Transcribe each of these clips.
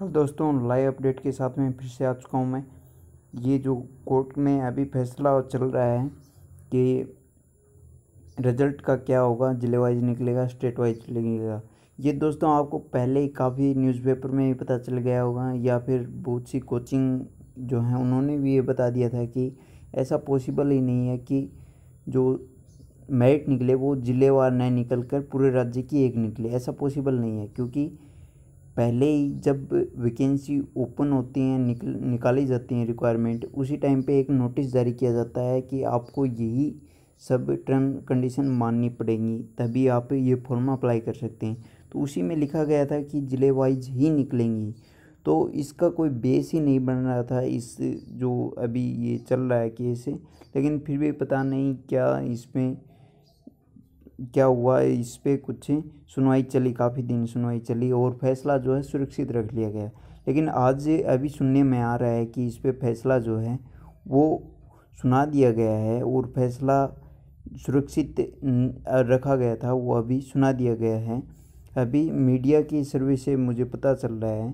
hello हाँ दोस्तों live update के साथ में फिर से आ चुका हूँ मैं ये जो कोर्ट में अभी फैसला चल रहा है कि रिजल्ट का क्या होगा जिले वाइज निकलेगा स्टेट वाइज निकलेगा ये दोस्तों आपको पहले ही काफ़ी न्यूज़पेपर में भी पता चल गया होगा या फिर बहुत सी कोचिंग जो है उन्होंने भी ये बता दिया था कि ऐसा पॉसिबल ही नहीं है कि जो मेरिट निकले वो ज़िलेवार न निकल कर पूरे राज्य की एक निकले ऐसा पॉसिबल नहीं है क्योंकि पहले ही जब वैकेंसी ओपन होती हैं निकल निकाली जाती हैं रिक्वायरमेंट उसी टाइम पे एक नोटिस जारी किया जाता है कि आपको यही सब टर्म कंडीशन माननी पड़ेंगी तभी आप ये फॉर्म अप्लाई कर सकते हैं तो उसी में लिखा गया था कि ज़िले वाइज ही निकलेंगी तो इसका कोई बेस ही नहीं बन रहा था इस जो अभी ये चल रहा है केस लेकिन फिर भी पता नहीं क्या इसमें क्या हुआ है इस पर कुछ सुनवाई चली काफ़ी दिन सुनवाई चली और फैसला जो है सुरक्षित रख लिया गया लेकिन आज अभी सुनने में आ रहा है कि इस पर फैसला जो है वो सुना दिया गया है और फैसला सुरक्षित रखा गया था वो अभी सुना दिया गया है अभी मीडिया की सर्वे से मुझे पता चल रहा है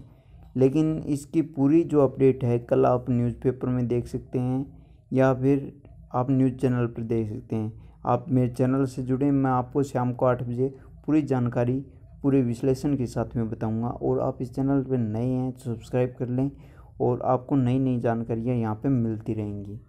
लेकिन इसकी पूरी जो अपडेट है कल आप न्यूज़पेपर में देख सकते हैं या फिर आप न्यूज़ चैनल पर देख सकते हैं आप मेरे चैनल से जुड़े मैं आपको शाम को आठ बजे पूरी जानकारी पूरे विश्लेषण के साथ में बताऊंगा और आप इस चैनल पर नए हैं तो सब्सक्राइब कर लें और आपको नई नई जानकारियाँ यहाँ पर मिलती रहेंगी